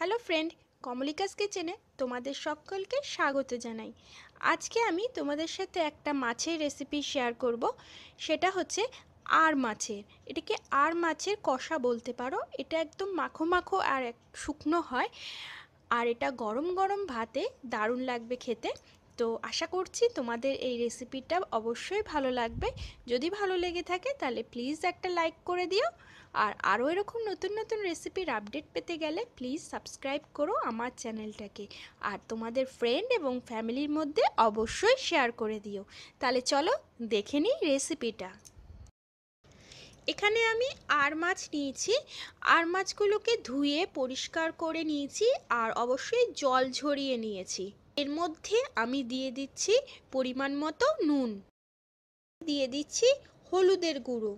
hello friend কমলিকাস কিচেনে তোমাদের সকলকে স্বাগত জানাই আজকে আমি তোমাদের সাথে একটা মাছের রেসিপি শেয়ার করব সেটা হচ্ছে আর মাছের এটাকে আর মাছের কষা বলতে পারো এটা একদম মাখো মাখো আর এক শুকনো হয় আর এটা গরম গরম ভাতে দারুণ লাগবে খেতে তো আশা করছি তোমাদের এই রেসিপিটা অবশ্যই ভালো লাগবে যদি ভালো লেগে থাকে তাহলে প্লিজ একটা লাইক করে দিও আর আরও এরকম নতুন নতুন রেসিপির আপডেট পেতে গেলে প্লিজ সাবস্ক্রাইব করো আমার চ্যানেলটাকে আর তোমাদের ফ্রেন্ড এবং ফ্যামিলির মধ্যে অবশ্যই শেয়ার করে দিও তাহলে চলো দেখে নিই রেসিপিটা এখানে আমি আর মাছ নিয়েছি আর মাছগুলোকে ধুয়ে পরিষ্কার করে নিয়েছি আর অবশ্যই জল ঝরিয়ে নিয়েছি এর মধ্যে আমি দিয়ে দিচ্ছি পরিমাণ মতো নুন দিয়ে দিচ্ছি হলুদের গুঁড়ো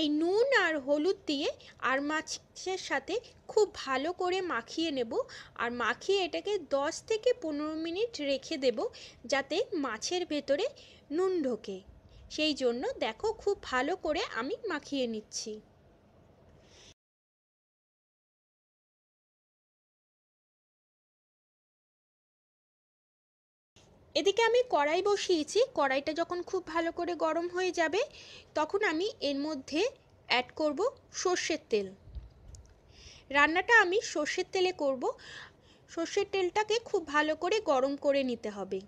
এই নুন আর হলুদ দিয়ে আর মাছের সাথে খুব ভালো করে মাখিয়ে নেব আর মাখিয়ে এটাকে 10 থেকে পনেরো মিনিট রেখে দেব যাতে মাছের ভেতরে নুন ঢোকে সেই জন্য দেখো খুব ভালো করে আমি মাখিয়ে নিচ্ছি এদিকে আমি কড়াই বসিয়েছি কড়াইটা যখন খুব ভালো করে গরম হয়ে যাবে তখন আমি এর মধ্যে অ্যাড করব সর্ষের তেল রান্নাটা আমি সর্ষের তেলে করব সর্ষের তেলটাকে খুব ভালো করে গরম করে নিতে হবে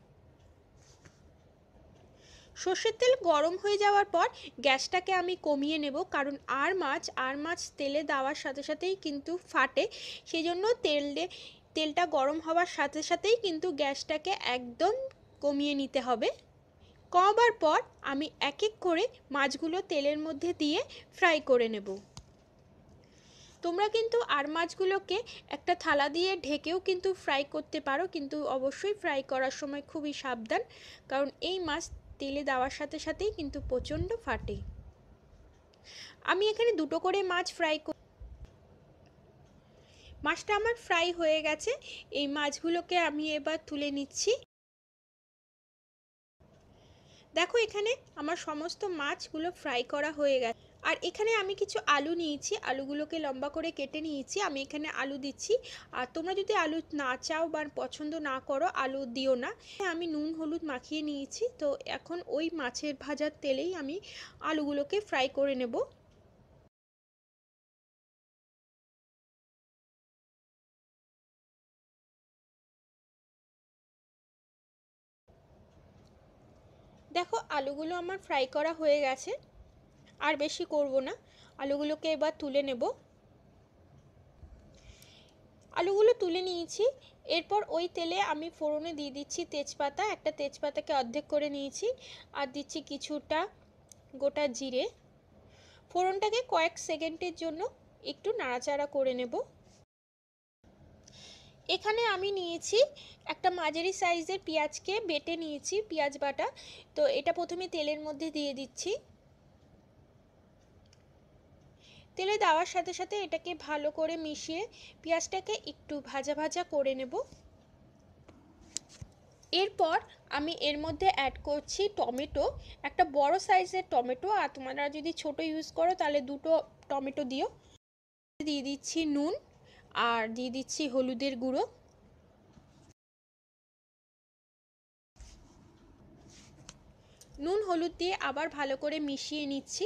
সর্ষের তেল গরম হয়ে যাওয়ার পর গ্যাসটাকে আমি কমিয়ে নেব কারণ আর মাছ আর মাছ তেলে দেওয়ার সাথে সাথেই কিন্তু ফাটে সেই জন্য তেলে তেলটা গরম হওয়ার সাথে সাথেই কিন্তু গ্যাসটাকে একদম কমিয়ে নিতে হবে কমাবার পর আমি এক এক করে মাছগুলো তেলের মধ্যে দিয়ে ফ্রাই করে নেব তোমরা কিন্তু আর মাছগুলোকে একটা থালা দিয়ে ঢেকেও কিন্তু ফ্রাই করতে পারো কিন্তু অবশ্যই ফ্রাই করার সময় খুবই সাবধান কারণ এই মাছ তেলে দেওয়ার সাথে সাথেই কিন্তু প্রচণ্ড ফাটে আমি এখানে দুটো করে মাছ ফ্রাই মাছটা আমার ফ্রাই হয়ে গেছে এই মাছগুলোকে আমি এবার তুলে নিচ্ছি দেখো এখানে আমার সমস্ত মাছগুলো ফ্রাই করা হয়ে গেছে আর এখানে আমি কিছু আলু নিয়েছি আলুগুলোকে লম্বা করে কেটে নিয়েছি আমি এখানে আলু দিচ্ছি আর তোমরা যদি আলু না চাও বা পছন্দ না করো আলু দিও না আমি নুন হলুদ মাখিয়ে নিয়েছি তো এখন ওই মাছের ভাজার তেলেই আমি আলুগুলোকে ফ্রাই করে নেব দেখো আলুগুলো আমার ফ্রাই করা হয়ে গেছে আর বেশি করব না আলুগুলোকে এবার তুলে নেব আলুগুলো তুলে নিয়েছি এরপর ওই তেলে আমি ফোড়নে দিয়ে দিচ্ছি তেজপাতা একটা তেজপাতাকে অর্ধেক করে নিয়েছি আর দিচ্ছি কিছুটা গোটা জিরে ফোড়নটাকে কয়েক সেকেন্ডের জন্য একটু নাড়াচাড়া করে নেব এখানে আমি নিয়েছি একটা মাঝারি সাইজের পেঁয়াজকে বেটে নিয়েছি পেঁয়াজ বাটা তো এটা প্রথমে তেলের মধ্যে দিয়ে দিচ্ছি তেলে দেওয়ার সাথে সাথে এটাকে ভালো করে মিশিয়ে পেঁয়াজটাকে একটু ভাজা ভাজা করে নেব এরপর আমি এর মধ্যে অ্যাড করছি টমেটো একটা বড় সাইজের টমেটো আর তোমরা যদি ছোট ইউজ করো তাহলে দুটো টমেটো দিও দিয়ে দিচ্ছি নুন আর দিয়ে দিচ্ছি হলুদের গুঁড়ো নুন হলুদ দিয়ে আবার ভালো করে মিশিয়ে নিচ্ছি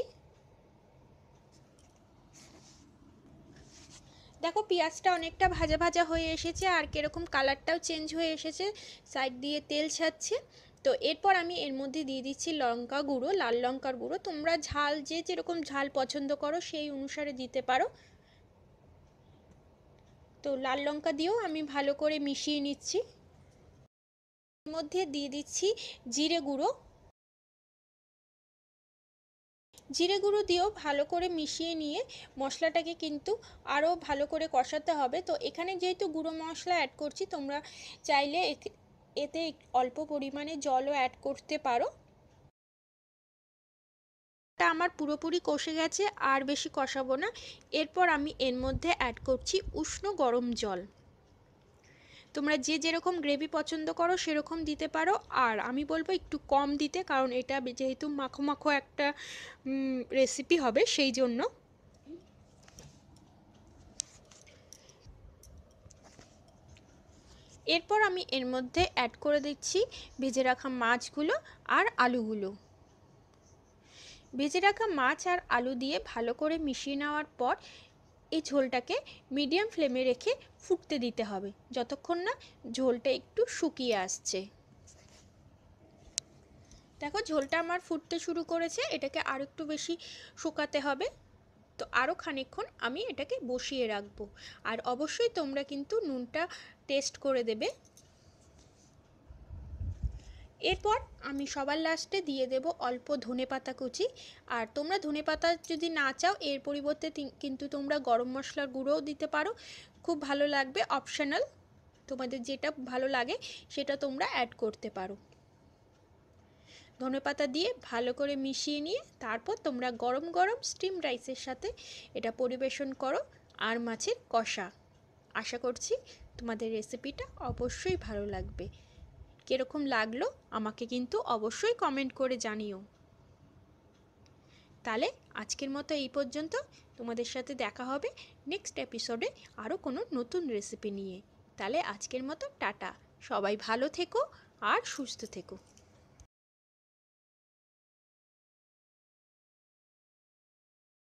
দেখো পেঁয়াজটা অনেকটা ভাজা ভাজা হয়ে এসেছে আর কীরকম কালারটাও চেঞ্জ হয়ে এসেছে সাইড দিয়ে তেল ছাড়ছে তো এরপর আমি এর মধ্যে দিয়ে দিচ্ছি লঙ্কা গুঁড়ো লাল লঙ্কার গুঁড়ো তোমরা ঝাল যে যেরকম ঝাল পছন্দ করো সেই অনুসারে দিতে পারো তো লাল লঙ্কা দিয়েও আমি ভালো করে মিশিয়ে নিচ্ছি এর মধ্যে দিয়ে দিচ্ছি জিরে গুঁড়ো জিরে গুঁড়ো দিয়েও ভালো করে মিশিয়ে নিয়ে মশলাটাকে কিন্তু আরও ভালো করে কষাতে হবে তো এখানে যেহেতু গুঁড়ো মশলা অ্যাড করছি তোমরা চাইলে এতে অল্প পরিমাণে জলও অ্যাড করতে পারো টা আমার পুরোপুরি কষে গেছে আর বেশি কষাবো না এরপর আমি এর মধ্যে অ্যাড করছি উষ্ণ গরম জল তোমরা যে যেরকম গ্রেভি পছন্দ করো সেরকম দিতে পারো আর আমি বলবো একটু কম দিতে কারণ এটা যেহেতু মাখো মাখো একটা রেসিপি হবে সেই জন্য এরপর আমি এর মধ্যে অ্যাড করে দিচ্ছি ভেজে রাখা মাছগুলো আর আলুগুলো ভেজে রাখা মাছ আর আলু দিয়ে ভালো করে মিশিয়ে নেওয়ার পর এই ঝোলটাকে মিডিয়াম ফ্লেমে রেখে ফুটতে দিতে হবে যতক্ষণ না ঝোলটা একটু শুকিয়ে আসছে দেখো ঝোলটা আমার ফুটতে শুরু করেছে এটাকে আর একটু বেশি শুকাতে হবে তো আরও খানিকক্ষণ আমি এটাকে বসিয়ে রাখবো আর অবশ্যই তোমরা কিন্তু নুনটা টেস্ট করে দেবে এরপর আমি সবার লাস্টে দিয়ে দেব অল্প ধনে পাতা কুচি আর তোমরা ধনে পাতা যদি না চাও এর পরিবর্তে কিন্তু তোমরা গরম মশলার গুঁড়োও দিতে পারো খুব ভালো লাগবে অপশানাল তোমাদের যেটা ভালো লাগে সেটা তোমরা অ্যাড করতে পারো ধনে পাতা দিয়ে ভালো করে মিশিয়ে নিয়ে তারপর তোমরা গরম গরম স্টিম রাইসের সাথে এটা পরিবেশন করো আর মাছের কষা আশা করছি তোমাদের রেসিপিটা অবশ্যই ভালো লাগবে কীরকম লাগলো আমাকে কিন্তু অবশ্যই কমেন্ট করে জানিও তাহলে আজকের মতো এই পর্যন্ত তোমাদের সাথে দেখা হবে নেক্সট এপিসোডে আরও কোনো নতুন রেসিপি নিয়ে তাহলে আজকের মতো টাটা সবাই ভালো থেকো আর সুস্থ থেকো